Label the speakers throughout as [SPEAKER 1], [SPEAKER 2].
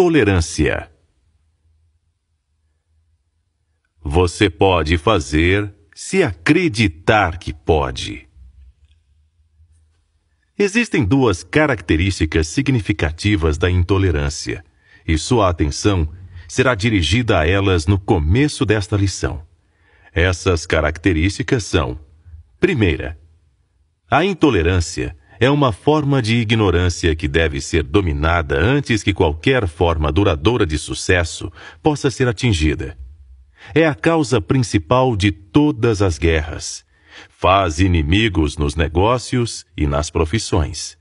[SPEAKER 1] tolerância. Você pode fazer se acreditar que pode. Existem duas características significativas da intolerância, e sua atenção será dirigida a elas no começo desta lição. Essas características são: primeira, a intolerância é uma forma de ignorância que deve ser dominada antes que qualquer forma duradoura de sucesso possa ser atingida. É a causa principal de todas as guerras. Faz inimigos nos negócios e nas profissões.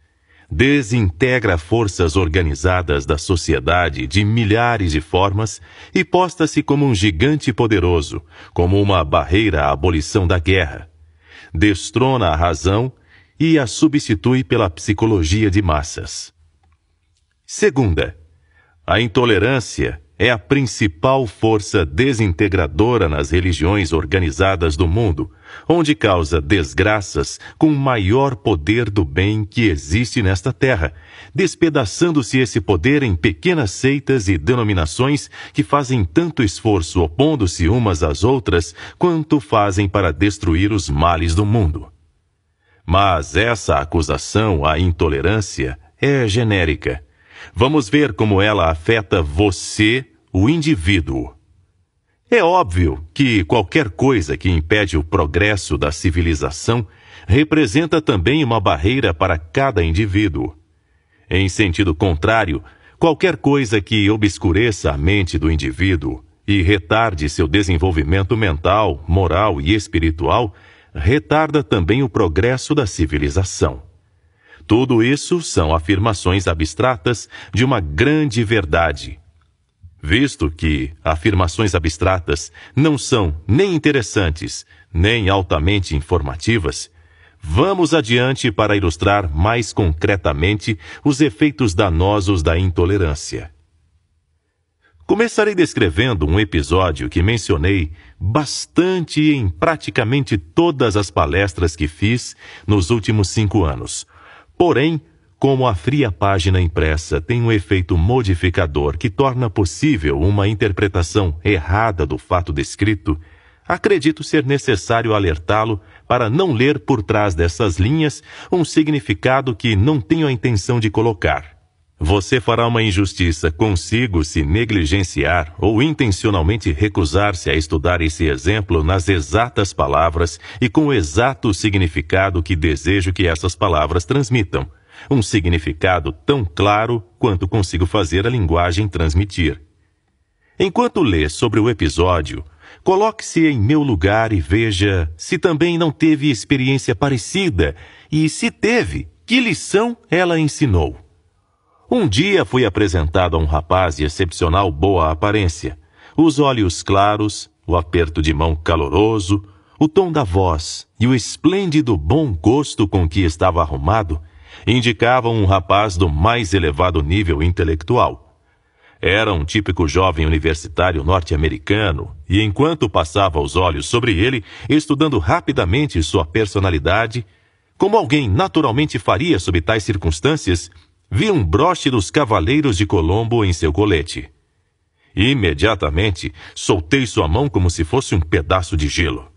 [SPEAKER 1] Desintegra forças organizadas da sociedade de milhares de formas e posta-se como um gigante poderoso, como uma barreira à abolição da guerra destrona a razão e a substitui pela psicologia de massas. Segunda, a intolerância é a principal força desintegradora nas religiões organizadas do mundo, onde causa desgraças com o maior poder do bem que existe nesta terra, despedaçando-se esse poder em pequenas seitas e denominações que fazem tanto esforço opondo-se umas às outras quanto fazem para destruir os males do mundo. Mas essa acusação à intolerância é genérica. Vamos ver como ela afeta você, o indivíduo. É óbvio que qualquer coisa que impede o progresso da civilização representa também uma barreira para cada indivíduo. Em sentido contrário, qualquer coisa que obscureça a mente do indivíduo e retarde seu desenvolvimento mental, moral e espiritual retarda também o progresso da civilização. Tudo isso são afirmações abstratas de uma grande verdade. Visto que afirmações abstratas não são nem interessantes, nem altamente informativas, vamos adiante para ilustrar mais concretamente os efeitos danosos da intolerância. Começarei descrevendo um episódio que mencionei bastante em praticamente todas as palestras que fiz nos últimos cinco anos. Porém, como a fria página impressa tem um efeito modificador que torna possível uma interpretação errada do fato descrito, acredito ser necessário alertá-lo para não ler por trás dessas linhas um significado que não tenho a intenção de colocar. Você fará uma injustiça consigo se negligenciar ou intencionalmente recusar-se a estudar esse exemplo nas exatas palavras e com o exato significado que desejo que essas palavras transmitam. Um significado tão claro quanto consigo fazer a linguagem transmitir. Enquanto lê sobre o episódio, coloque-se em meu lugar e veja se também não teve experiência parecida e, se teve, que lição ela ensinou. Um dia fui apresentado a um rapaz de excepcional boa aparência. Os olhos claros, o aperto de mão caloroso, o tom da voz e o esplêndido bom gosto com que estava arrumado indicavam um rapaz do mais elevado nível intelectual. Era um típico jovem universitário norte-americano, e enquanto passava os olhos sobre ele, estudando rapidamente sua personalidade, como alguém naturalmente faria sob tais circunstâncias, vi um broche dos cavaleiros de Colombo em seu colete. Imediatamente soltei sua mão como se fosse um pedaço de gelo.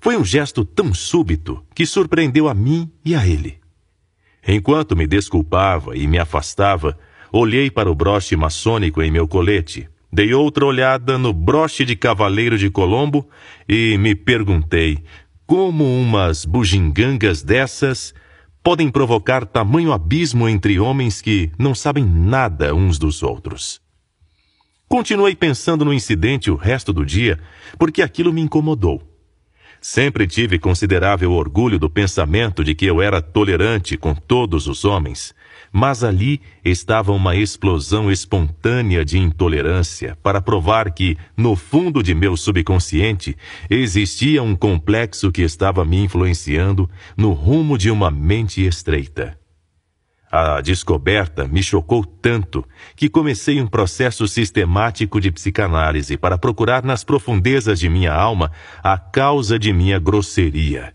[SPEAKER 1] Foi um gesto tão súbito que surpreendeu a mim e a ele. Enquanto me desculpava e me afastava, olhei para o broche maçônico em meu colete, dei outra olhada no broche de cavaleiro de Colombo e me perguntei como umas bugigangas dessas podem provocar tamanho abismo entre homens que não sabem nada uns dos outros. Continuei pensando no incidente o resto do dia, porque aquilo me incomodou. Sempre tive considerável orgulho do pensamento de que eu era tolerante com todos os homens mas ali estava uma explosão espontânea de intolerância para provar que, no fundo de meu subconsciente, existia um complexo que estava me influenciando no rumo de uma mente estreita. A descoberta me chocou tanto que comecei um processo sistemático de psicanálise para procurar nas profundezas de minha alma a causa de minha grosseria.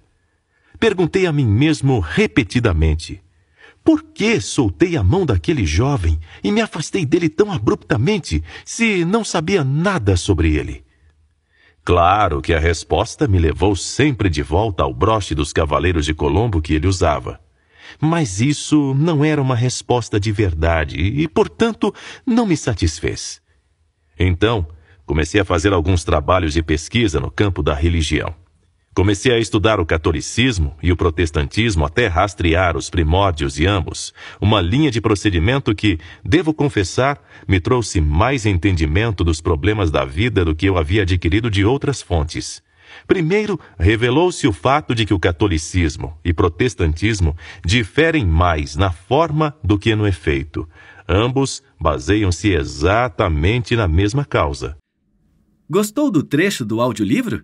[SPEAKER 1] Perguntei a mim mesmo repetidamente: por que soltei a mão daquele jovem e me afastei dele tão abruptamente, se não sabia nada sobre ele? Claro que a resposta me levou sempre de volta ao broche dos cavaleiros de Colombo que ele usava. Mas isso não era uma resposta de verdade e, portanto, não me satisfez. Então, comecei a fazer alguns trabalhos de pesquisa no campo da religião. Comecei a estudar o catolicismo e o protestantismo até rastrear os primórdios de ambos, uma linha de procedimento que, devo confessar, me trouxe mais entendimento dos problemas da vida do que eu havia adquirido de outras fontes. Primeiro, revelou-se o fato de que o catolicismo e protestantismo diferem mais na forma do que no efeito. Ambos baseiam-se exatamente
[SPEAKER 2] na mesma causa. Gostou do trecho do audiolivro?